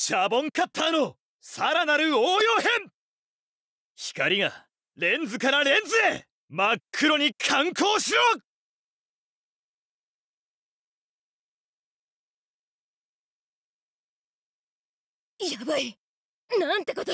シャボンカッターのさらなる応用編光がレンズからレンズへ真っ黒に観光しろやばいなんてこと